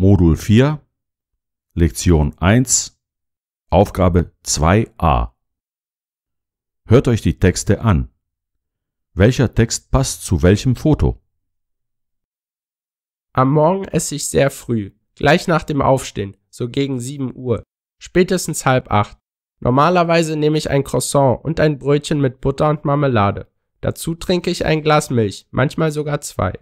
Modul 4, Lektion 1, Aufgabe 2a. Hört euch die Texte an. Welcher Text passt zu welchem Foto? Am Morgen esse ich sehr früh, gleich nach dem Aufstehen, so gegen 7 Uhr, spätestens halb 8. Normalerweise nehme ich ein Croissant und ein Brötchen mit Butter und Marmelade. Dazu trinke ich ein Glas Milch, manchmal sogar zwei.